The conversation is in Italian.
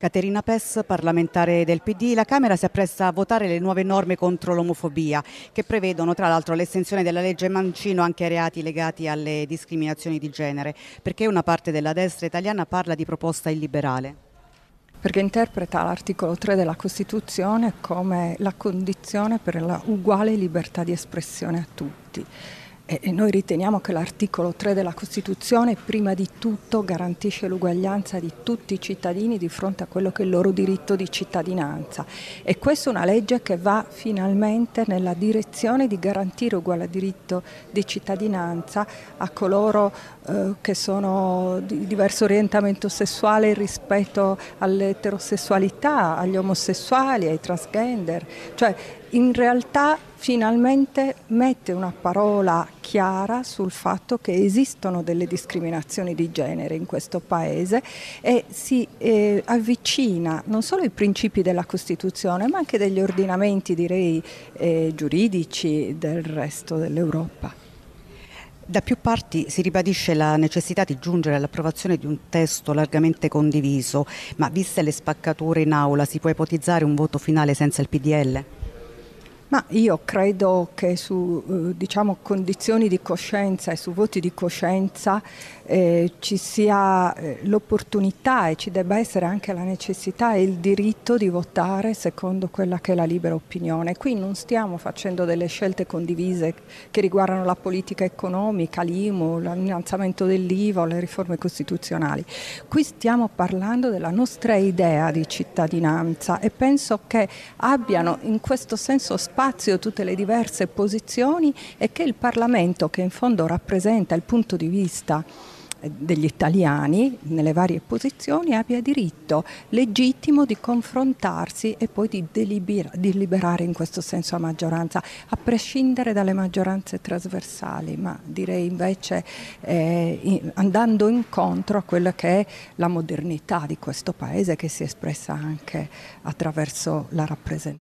Caterina Pess, parlamentare del PD, la Camera si appresta a votare le nuove norme contro l'omofobia che prevedono tra l'altro l'estensione della legge Mancino anche ai reati legati alle discriminazioni di genere, perché una parte della destra italiana parla di proposta illiberale. Perché interpreta l'articolo 3 della Costituzione come la condizione per la uguale libertà di espressione a tutti e noi riteniamo che l'articolo 3 della Costituzione prima di tutto garantisce l'uguaglianza di tutti i cittadini di fronte a quello che è il loro diritto di cittadinanza e questa è una legge che va finalmente nella direzione di garantire uguale diritto di cittadinanza a coloro eh, che sono di diverso orientamento sessuale rispetto all'eterosessualità, agli omosessuali, ai transgender, cioè in realtà finalmente mette una parola chiara sul fatto che esistono delle discriminazioni di genere in questo Paese e si eh, avvicina non solo ai principi della Costituzione ma anche degli ordinamenti direi eh, giuridici del resto dell'Europa. Da più parti si ribadisce la necessità di giungere all'approvazione di un testo largamente condiviso, ma viste le spaccature in aula si può ipotizzare un voto finale senza il PDL? Ma io credo che su eh, diciamo, condizioni di coscienza e su voti di coscienza eh, ci sia eh, l'opportunità e ci debba essere anche la necessità e il diritto di votare secondo quella che è la libera opinione. Qui non stiamo facendo delle scelte condivise che riguardano la politica economica, l'IMU, l'innalzamento dell'IVA o le riforme costituzionali. Qui stiamo parlando della nostra idea di cittadinanza e penso che abbiano in questo senso spazio spazio tutte le diverse posizioni e che il Parlamento, che in fondo rappresenta il punto di vista eh, degli italiani nelle varie posizioni abbia diritto legittimo di confrontarsi e poi di deliberare in questo senso a maggioranza, a prescindere dalle maggioranze trasversali, ma direi invece eh, andando incontro a quella che è la modernità di questo Paese che si è espressa anche attraverso la rappresentanza.